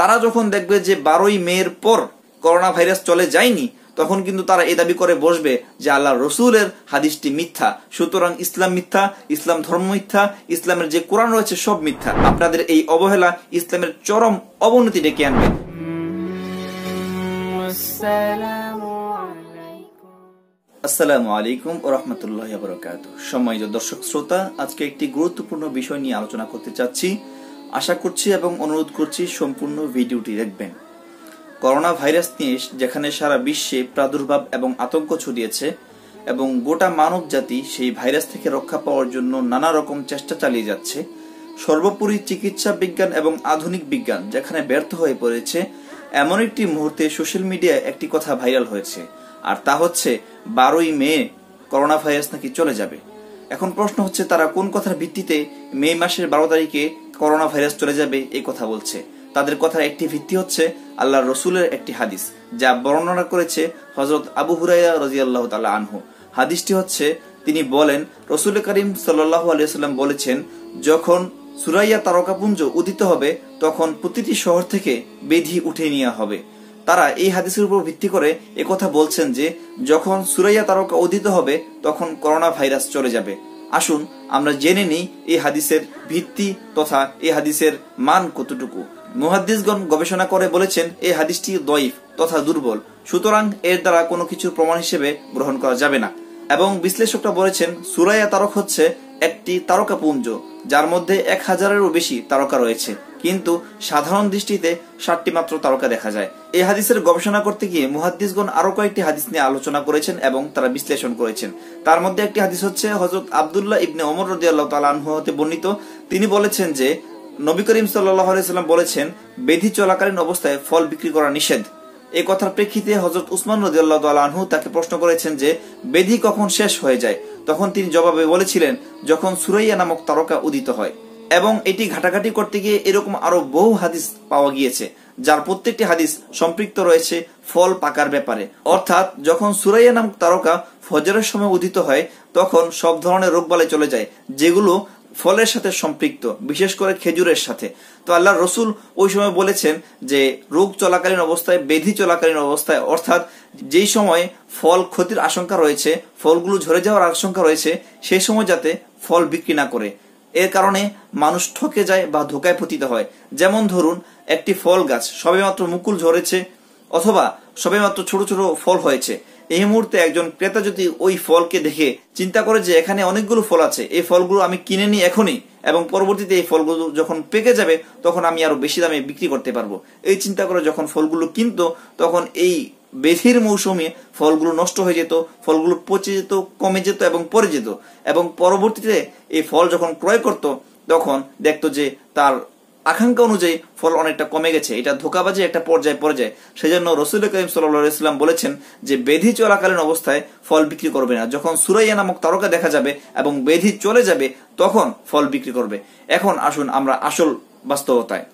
তারা যখন দেখবে যে বারোই মেয়ের পর করোনা ভাইরাস চলে যায়নি তখন কিন্তু তারা এ দাবি করে বসবে যে আল্লাহ রসুলের হাদিসটি মিথ্যা সুতরাং ইসলাম মিথ্যা ইসলাম ধর্ম মিথ্যা ইসলামের যে কোরআন রয়েছে সব মিথ্যা আপনাদের এই অবহেলা ইসলামের চরম অবনতি ডেকে আনবে আসসালামু আলাইকুম রহমতুল্লাহ বরকাত সময় দর্শক শ্রোতা আজকে একটি গুরুত্বপূর্ণ বিষয় নিয়ে আলোচনা করতে চাচ্ছি আশা করছি এবং অনুরোধ করছি সম্পূর্ণ ভিডিওটি দেখবেন করোনা ভাইরাস নিয়ে যেখানে সারা বিশ্বে প্রাদুর্ভাব এবং আতঙ্ক ছড়িয়েছে এবং গোটা মানব জাতি সেই ভাইরাস থেকে রক্ষা পাওয়ার জন্য নানা রকম চেষ্টা চালিয়ে যাচ্ছে সর্বোপরি চিকিৎসা বিজ্ঞান এবং আধুনিক বিজ্ঞান যেখানে ব্যর্থ হয়ে পড়েছে এমন একটি মুহূর্তে সোশ্যাল মিডিয়ায় একটি কথা ভাইরাল হয়েছে আর তা হচ্ছে বারোই মে করোনা ভাইরাস নাকি চলে যাবে এখন প্রশ্ন হচ্ছে তারা কোন কথার ভিত্তিতে মে মাসের বারো তারিখে করোনা ভাইরাস চলে যাবে এই কথা বলছে তাদের কথার একটি ভিত্তি হচ্ছে আল্লাহ রসুলের একটি হাদিস যা বর্ণনা করেছে হজরত আবু হুরাইয়া রাজিয়াল্লাহ তালা আনহু হাদিসটি হচ্ছে তিনি বলেন রসুল করিম সাল্লাহ আলিয়াল্লাম বলেছেন যখন সুরাইয়া তারকাপুঞ্জ উদিত হবে তখন প্রতিটি শহর থেকে বেধি উঠে নেওয়া হবে তারা এই হাদিসের উপর ভিত্তি করে একথা বলছেন যে যখন সুরাইয়া তারকা উদিত হবে তখন করোনা ভাইরাস চলে যাবে আসুন আমরা জেনে নিই এই হাদিসের ভিত্তি তথা এই হাদিসের মান কতটুকু মুহাদ্দিসগণ গবেষণা করে বলেছেন এই হাদিসটি দয়ীফ তথা দুর্বল সুতরাং এর দ্বারা কোনো কিছুর প্রমাণ হিসেবে গ্রহণ করা যাবে না এবং বিশ্লেষকরা বলেছেন সুরাইয়া তারক হচ্ছে একটি তারকাপুঞ্জ যার মধ্যে এক হাজারেরও বেশি তারকা রয়েছে কিন্তু সাধারণ দৃষ্টিতে ষাটটি মাত্র তারকা দেখা যায় এই হাদিসের গবেষণা করতে গিয়ে মুহাদ্দিসগণ আরো কয়েকটি হাদিস নিয়ে আলোচনা করেছেন এবং তারা বিশ্লেষণ করেছেন তার মধ্যে একটি হাদিস হচ্ছে হজরত আবদুল্লাহ ইবনে অমর রদিয়াল্লাহ তালাহ হতে বর্ণিত তিনি বলেছেন যে নবী করিম সাল্লাম বলেছেন বেধি চলাকালীন অবস্থায় ফল বিক্রি করা নিষেধ এ কথার প্রেক্ষিতে হজরত উসমান রদিয়াল্লাহ আনহু তাকে প্রশ্ন করেছেন যে বেধি কখন শেষ হয়ে যায় তখন তিনি জবাবে বলেছিলেন যখন সুরাইয়া নামক তারকা উদিত হয় এবং এটি ঘাটাঘাটি করতে গিয়ে এরকম আরো বহু হাদিস পাওয়া গিয়েছে যার প্রত্যেকটি হাদিস সম্পৃক্ত রয়েছে ফল পাকার ব্যাপারে অর্থাৎ যখন সুরাইয়া নামক তারকা ফজরের সময় উদিত হয় তখন সব ধরনের রোগবালাই চলে যায় যেগুলো ফলের সাথে সম্পৃক্ত বিশেষ করে খেজুরের সাথে তো আল্লাহ রসুল ওই সময় বলেছেন যে রোগ চলাকালীন অবস্থায় বেধি চলাকালীন অবস্থায় অর্থাৎ যেই সময় ফল ক্ষতির আশঙ্কা রয়েছে ফলগুলো ঝরে যাওয়ার আশঙ্কা রয়েছে সেই সময় যাতে ফল বিক্রি না করে এর কারণে মানুষ ঠকে যায় বা ধোকায় পতিত হয় যেমন ধরুন একটি ফল গাছ সবেমাত্র মুকুল ঝরেছে অথবা সবেমাত্র ছোট ছোট ফল হয়েছে এই মুহূর্তে একজন ক্রেতা যদি ওই ফলকে দেখে চিন্তা করে যে এখানে অনেকগুলো ফল আছে এই ফলগুলো আমি কিনে নিই এখনই এবং পরবর্তীতে এই ফলগুলো যখন পেকে যাবে তখন আমি আরো বেশি দামে বিক্রি করতে পারবো এই চিন্তা করে যখন ফলগুলো কিনতো তখন এই বেধির মৌসুমে ফলগুলো নষ্ট হয়ে যেত ফলগুলো পচে যেত কমে যেত এবং পরে যেত এবং পরবর্তীতে এই ফল যখন ক্রয় করত তখন দেখতো যে তার আকাঙ্ক্ষা অনুযায়ী ফল অনেকটা কমে গেছে এটা ধোকাবাজি একটা পর্যায়ে পড়ে যায় সেজন্য রসুল করিম সাল্লাম বলেছেন যে বেধি চলাকালীন অবস্থায় ফল বিক্রি করবে না যখন সুরাইয়া নামক তারকা দেখা যাবে এবং বেধি চলে যাবে তখন ফল বিক্রি করবে এখন আসুন আমরা আসল বাস্তবতায়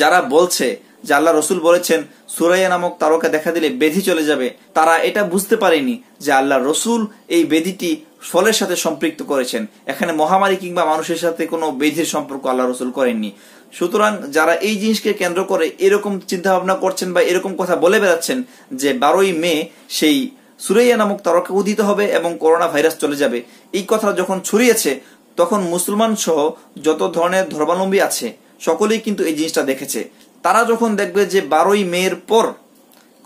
যারা বলছে যে আল্লাহ রসুল বলেছেন সুরাইয়া নামক তারকা দেখা দিলে বেধি চলে যাবে তারা এটা বুঝতে পারেনি যে আল্লাহ রসুল এই বেধিটি ফলের সাথে সম্পৃক্ত করেছেন এখানে মহামারী কিংবা মানুষের সাথে কোনো বেধির সম্পর্ক আল্লাহ রসুল করেননি সুতরাং যারা এই জিনিসকে কেন্দ্র করে এরকম চিন্তা ভাবনা করছেন বা এরকম কথা বলে বেড়াচ্ছেন যে বারোই মে সেই সুরাইয়া নামক তারকা উদিত হবে এবং করোনা ভাইরাস চলে যাবে এই কথা যখন ছড়িয়েছে তখন মুসলমান সহ যত ধরনের ধর্মাবলম্বী আছে সকলেই কিন্তু এই জিনিসটা দেখেছে তারা যখন দেখবে যে বারোই মেয়ের পর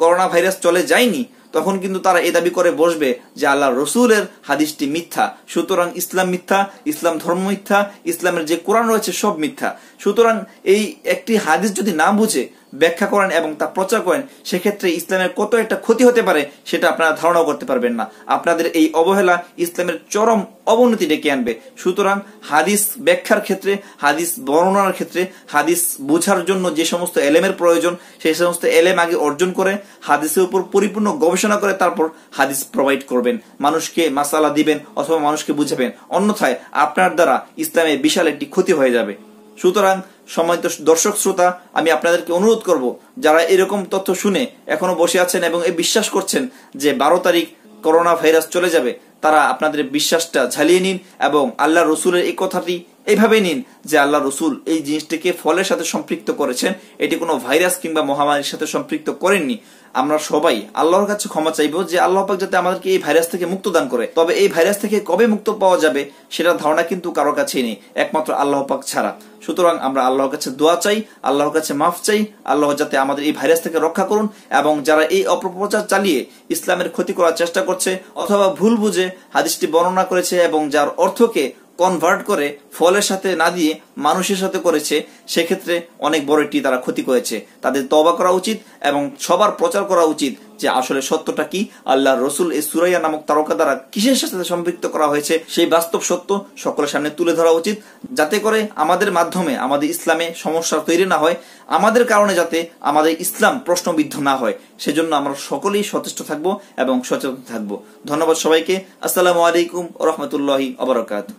করোনা ভাইরাস চলে যায়নি তখন কিন্তু তারা এ দাবি করে বসবে যে আল্লাহ রসুলের হাদিসটি মিথ্যা সুতরাং ইসলাম মিথ্যা ইসলাম ধর্ম মিথ্যা ইসলামের যে কোরআন রয়েছে সব মিথ্যা সুতরাং এই একটি হাদিস যদি না বুঝে ব্যাখ্যা করেন এবং তা প্রচার করেন সেক্ষেত্রে ইসলামের কত একটা ক্ষতি হতে পারে সেটা আপনারা ধারণাও করতে পারবেন না আপনাদের এই অবহেলা ইসলামের চরম অবনতি ডেকে আনবে সুতরাং হাদিস ব্যাখ্যার ক্ষেত্রে হাদিস বর্ণনার ক্ষেত্রে হাদিস বোঝার জন্য যে সমস্ত এলেমের প্রয়োজন সেই সমস্ত এলেম আগে অর্জন করে হাদিসের উপর পরিপূর্ণ গবেষণা গবেষণা করে তারপর হাদিস প্রোভাইড করবেন মানুষকে মাসালা দিবেন অথবা মানুষকে বুঝাবেন অন্যথায় আপনার দ্বারা ইসলামের বিশাল একটি ক্ষতি হয়ে যাবে সুতরাং সময় দর্শক শ্রোতা আমি আপনাদেরকে অনুরোধ করব যারা এরকম তথ্য শুনে এখনো বসে আছেন এবং এ বিশ্বাস করছেন যে বারো তারিখ করোনা ভাইরাস চলে যাবে তারা আপনাদের বিশ্বাসটা ঝালিয়ে নিন এবং আল্লাহ রসুলের এই কথাটি এভাবে নিন যে আল্লাহ রসুল এই জিনিসটিকে ফলের সাথে সম্পৃক্ত করেছেন এটি কোনো ভাইরাস কিংবা মহামারীর সাথে সম্পৃক্ত করেননি আমরা সবাই আল্লাহর কাছে ক্ষমা চাইব যে আল্লাহ পাক যাতে আমাদেরকে এই ভাইরাস থেকে মুক্ত দান করে তবে এই ভাইরাস থেকে কবে মুক্ত পাওয়া যাবে সেটা ধারণা কিন্তু কারোর কাছেই নেই একমাত্র আল্লাহ পাক ছাড়া সুতরাং আমরা আল্লাহর কাছে দোয়া চাই আল্লাহর কাছে মাফ চাই আল্লাহ যাতে আমাদের এই ভাইরাস থেকে রক্ষা করুন এবং যারা এই অপপ্রচার চালিয়ে ইসলামের ক্ষতি করার চেষ্টা করছে অথবা ভুল বুঝে হাদিসটি বর্ণনা করেছে এবং যার অর্থকে কনভার্ট করে ফলের সাথে না দিয়ে মানুষের সাথে করেছে সেক্ষেত্রে অনেক বড় একটি তারা ক্ষতি করেছে তাদের তবা করা উচিত এবং সবার প্রচার করা উচিত যে আসলে সত্যটা কি আল্লাহ রসুল এ সুরাইয়া নামক তারকা দ্বারা কিসের সাথে সম্পৃক্ত করা হয়েছে সেই বাস্তব সত্য সকলের সামনে তুলে ধরা উচিত যাতে করে আমাদের মাধ্যমে আমাদের ইসলামে সমস্যা তৈরি না হয় আমাদের কারণে যাতে আমাদের ইসলাম প্রশ্নবিদ্ধ না হয় সেজন্য আমরা সকলেই সচেষ্ট থাকব এবং সচেতন থাকব ধন্যবাদ সবাইকে আসসালামু আলাইকুম রহমতুল্লাহ অবরাকাত